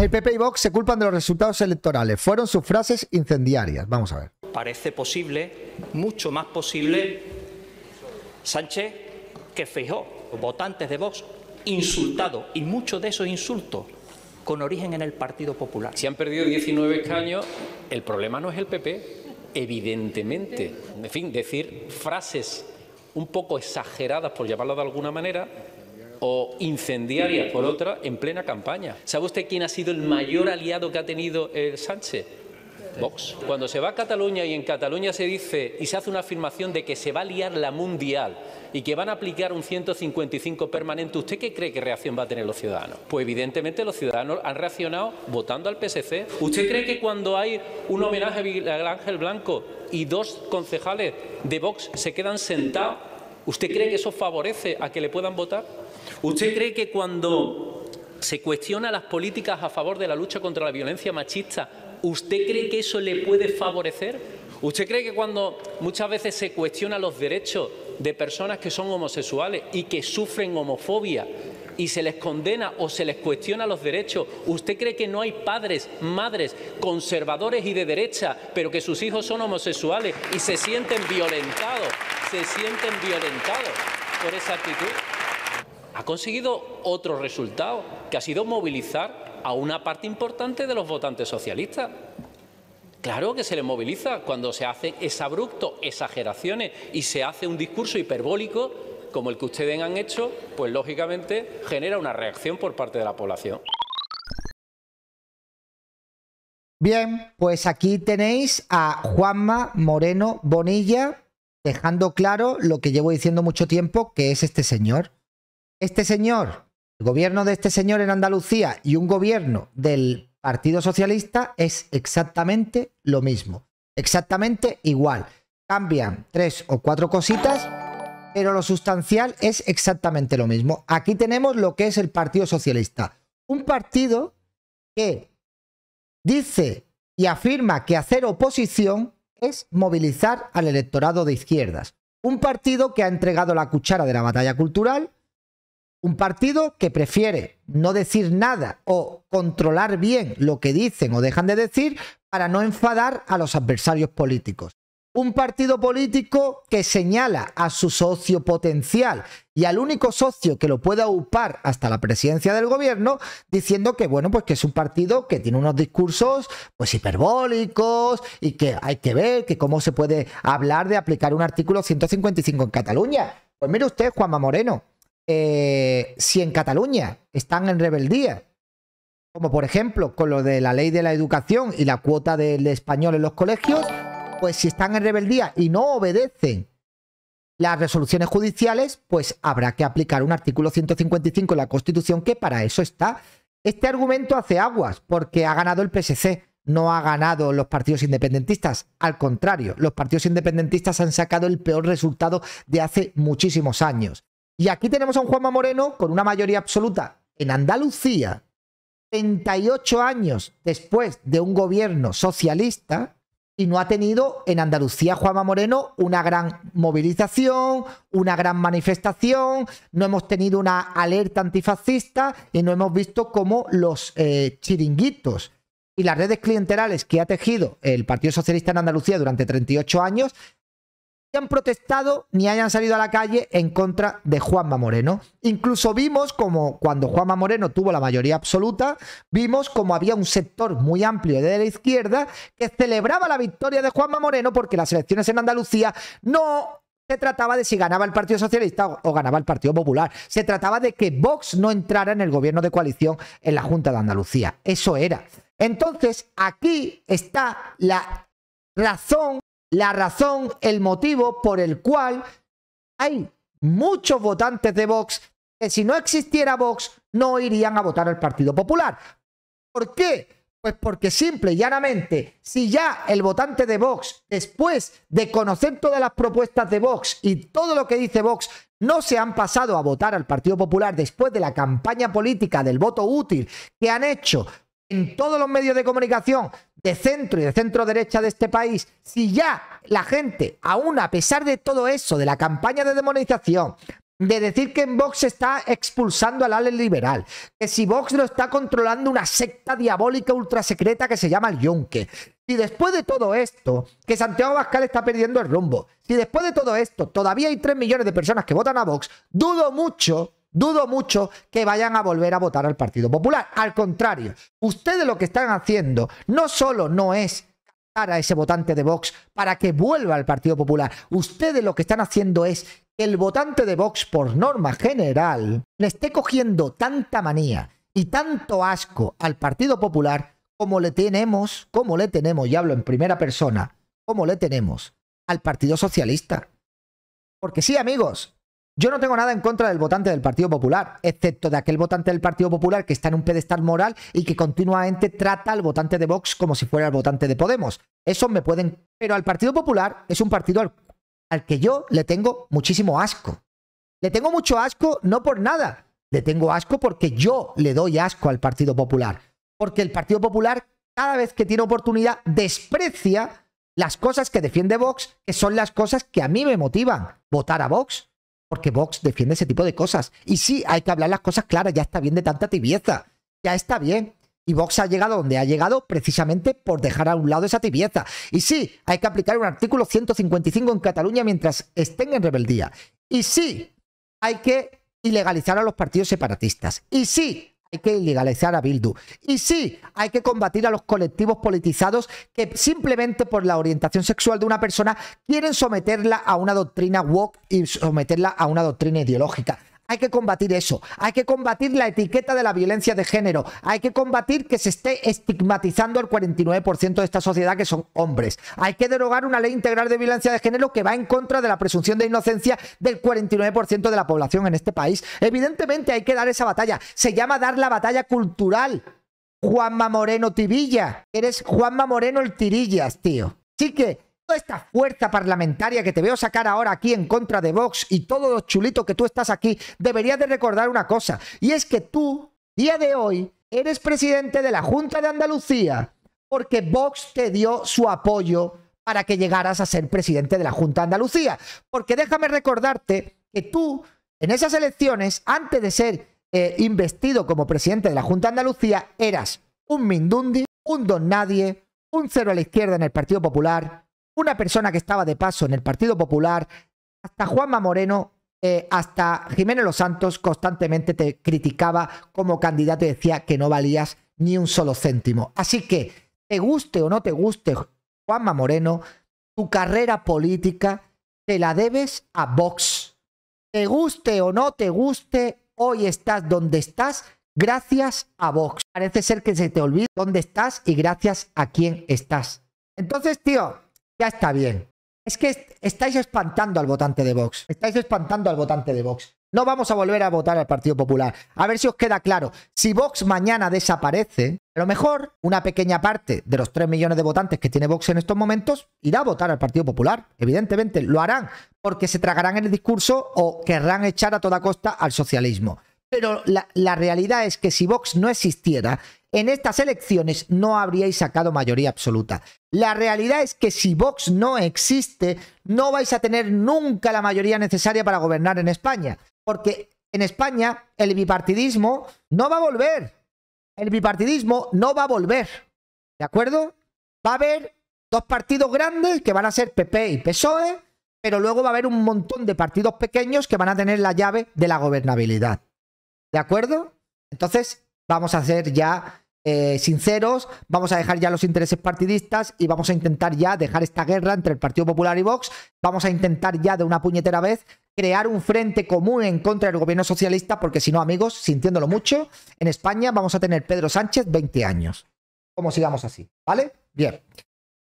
El PP y Vox se culpan de los resultados electorales. Fueron sus frases incendiarias. Vamos a ver. Parece posible, mucho más posible, Sánchez que fijó votantes de Vox, insultado y muchos de esos insultos con origen en el Partido Popular. Si han perdido 19 escaños, el problema no es el PP, evidentemente. En fin, decir frases un poco exageradas, por llamarlo de alguna manera, o incendiarias por otra en plena campaña. ¿Sabe usted quién ha sido el mayor aliado que ha tenido el Sánchez? Vox. Cuando se va a Cataluña y en Cataluña se dice y se hace una afirmación de que se va a liar la mundial y que van a aplicar un 155 permanente, ¿usted qué cree que reacción va a tener los ciudadanos? Pues evidentemente los ciudadanos han reaccionado votando al PSC. ¿Usted cree que cuando hay un homenaje a Ángel Blanco y dos concejales de Vox se quedan sentados ¿Usted cree que eso favorece a que le puedan votar? ¿Usted cree que cuando se cuestiona las políticas a favor de la lucha contra la violencia machista, ¿usted cree que eso le puede favorecer? ¿Usted cree que cuando muchas veces se cuestiona los derechos de personas que son homosexuales y que sufren homofobia y se les condena o se les cuestiona los derechos, ¿usted cree que no hay padres, madres, conservadores y de derecha, pero que sus hijos son homosexuales y se sienten violentados se sienten violentados por esa actitud. Ha conseguido otro resultado, que ha sido movilizar a una parte importante de los votantes socialistas. Claro que se les moviliza cuando se hacen abrupto exageraciones y se hace un discurso hiperbólico como el que ustedes han hecho, pues lógicamente genera una reacción por parte de la población. Bien, pues aquí tenéis a Juanma Moreno Bonilla, dejando claro lo que llevo diciendo mucho tiempo, que es este señor. Este señor, el gobierno de este señor en Andalucía y un gobierno del Partido Socialista es exactamente lo mismo, exactamente igual. Cambian tres o cuatro cositas, pero lo sustancial es exactamente lo mismo. Aquí tenemos lo que es el Partido Socialista. Un partido que dice y afirma que hacer oposición es movilizar al electorado de izquierdas. Un partido que ha entregado la cuchara de la batalla cultural, un partido que prefiere no decir nada o controlar bien lo que dicen o dejan de decir para no enfadar a los adversarios políticos un partido político que señala a su socio potencial y al único socio que lo pueda upar hasta la presidencia del gobierno, diciendo que, bueno, pues que es un partido que tiene unos discursos pues hiperbólicos y que hay que ver que cómo se puede hablar de aplicar un artículo 155 en Cataluña. Pues mire usted, Juanma Moreno, eh, si en Cataluña están en rebeldía, como por ejemplo con lo de la ley de la educación y la cuota del español en los colegios, pues si están en rebeldía y no obedecen las resoluciones judiciales, pues habrá que aplicar un artículo 155 de la Constitución que para eso está. Este argumento hace aguas porque ha ganado el PSC, no ha ganado los partidos independentistas. Al contrario, los partidos independentistas han sacado el peor resultado de hace muchísimos años. Y aquí tenemos a un Juanma Moreno con una mayoría absoluta en Andalucía, 38 años después de un gobierno socialista, y no ha tenido en Andalucía Juanma Moreno una gran movilización, una gran manifestación, no hemos tenido una alerta antifascista y no hemos visto cómo los eh, chiringuitos y las redes clientelares que ha tejido el Partido Socialista en Andalucía durante 38 años han protestado ni hayan salido a la calle en contra de Juanma Moreno. Incluso vimos como cuando Juanma Moreno tuvo la mayoría absoluta, vimos como había un sector muy amplio de la izquierda que celebraba la victoria de Juanma Moreno porque las elecciones en Andalucía no se trataba de si ganaba el Partido Socialista o, ganaba el Partido Popular. Se trataba de que Vox no entrara en el gobierno de coalición en la Junta de Andalucía. Eso era. Entonces, aquí está la razón la razón, el motivo por el cual hay muchos votantes de Vox que si no existiera Vox no irían a votar al Partido Popular. ¿Por qué? Pues porque simple y llanamente, si ya el votante de Vox, después de conocer todas las propuestas de Vox y todo lo que dice Vox, no se han pasado a votar al Partido Popular después de la campaña política del voto útil que han hecho en todos los medios de comunicación de centro y de centro derecha de este país, si ya la gente, aún a pesar de todo eso, de la campaña de demonización, de decir que en Vox está expulsando al ale liberal, que si Vox lo está controlando una secta diabólica ultrasecreta que se llama el Yunque, si después de todo esto, que Santiago Bascal está perdiendo el rumbo, si después de todo esto todavía hay 3 millones de personas que votan a Vox, dudo mucho dudo mucho que vayan a volver a votar al Partido Popular. Al contrario, ustedes lo que están haciendo no solo no es captar a ese votante de Vox para que vuelva al Partido Popular, ustedes lo que están haciendo es que el votante de Vox, por norma general, le esté cogiendo tanta manía y tanto asco al Partido Popular como le tenemos, como le tenemos, y hablo en primera persona, como le tenemos al Partido Socialista. Porque sí, amigos, yo no tengo nada en contra del votante del Partido Popular, excepto de aquel votante del Partido Popular que está en un pedestal moral y que continuamente trata al votante de Vox como si fuera el votante de Podemos. Eso me pueden... Pero al Partido Popular es un partido al, que yo le tengo muchísimo asco. Le tengo mucho asco no por nada. Le tengo asco porque yo le doy asco al Partido Popular. Porque el Partido Popular cada vez que tiene oportunidad desprecia las cosas que defiende Vox, que son las cosas que a mí me motivan votar a Vox. Porque Vox defiende ese tipo de cosas. Y sí, hay que hablar las cosas claras, ya está bien de tanta tibieza. Ya está bien. Y Vox ha llegado donde ha llegado precisamente por dejar a un lado esa tibieza. Y sí, hay que aplicar un artículo 155 en Cataluña mientras estén en rebeldía. Y sí, hay que ilegalizar a los partidos separatistas. Y sí, hay que ilegalizar a Bildu. Y sí, hay que combatir a los colectivos politizados que simplemente por la orientación sexual de una persona quieren someterla a una doctrina woke y someterla a una doctrina ideológica. Hay que combatir eso, hay que combatir la etiqueta de la violencia de género, hay que combatir que se esté estigmatizando al 49% de esta sociedad que son hombres. Hay que derogar una ley integral de violencia de género que va en contra de la presunción de inocencia del 49% de la población en este país. Evidentemente hay que dar esa batalla. Se llama dar la batalla cultural. Juanma Moreno Tibilla. Eres Juanma Moreno el Tirillas, tío. Sí que esta fuerza parlamentaria que te veo sacar ahora aquí en contra de Vox y todo lo chulito que tú estás aquí, deberías de recordar una cosa, y es que tú, día de hoy, eres presidente de la Junta de Andalucía, porque Vox te dio su apoyo para que llegaras a ser presidente de la Junta de Andalucía. Porque déjame recordarte que tú, en esas elecciones, antes de ser eh, investido como presidente de la Junta de Andalucía, eras un Mindundi, un Don Nadie, un cero a la izquierda en el Partido Popular, una persona que estaba de paso en el Partido Popular, hasta Juanma Moreno, eh, hasta Jiménez Los Santos constantemente te criticaba como candidato y decía que no valías ni un solo céntimo. Así que, te guste o no te guste Juanma Moreno, tu carrera política te la debes a Vox. Te guste o no te guste, hoy estás donde estás gracias a Vox. Parece ser que se te olvida dónde estás y gracias a quién estás. Entonces, tío, ya está bien. Es que estáis espantando al votante de Vox. Estáis espantando al votante de Vox. No vamos a volver a votar al Partido Popular. A ver si os queda claro. Si Vox mañana desaparece, a lo mejor una pequeña parte de los 3 millones de votantes que tiene Vox en estos momentos irá a votar al Partido Popular. Evidentemente, lo harán porque se tragarán el discurso o querrán echar a toda costa al socialismo. Pero la, realidad es que si Vox no existiera, en estas elecciones no habríais sacado mayoría absoluta. La realidad es que si Vox no existe, no vais a tener nunca la mayoría necesaria para gobernar en España. Porque en España el bipartidismo no va a volver. El bipartidismo no va a volver. ¿De acuerdo? Va a haber dos partidos grandes que van a ser PP y PSOE, pero luego va a haber un montón de partidos pequeños que van a tener la llave de la gobernabilidad. ¿De acuerdo? Entonces, vamos a ser ya eh, sinceros, vamos a dejar ya los intereses partidistas y vamos a intentar ya dejar esta guerra entre el Partido Popular y Vox, vamos a intentar ya de una puñetera vez crear un frente común en contra del gobierno socialista, porque si no, amigos, sintiéndolo mucho, en España vamos a tener Pedro Sánchez 20 años, como sigamos así, ¿vale? Bien.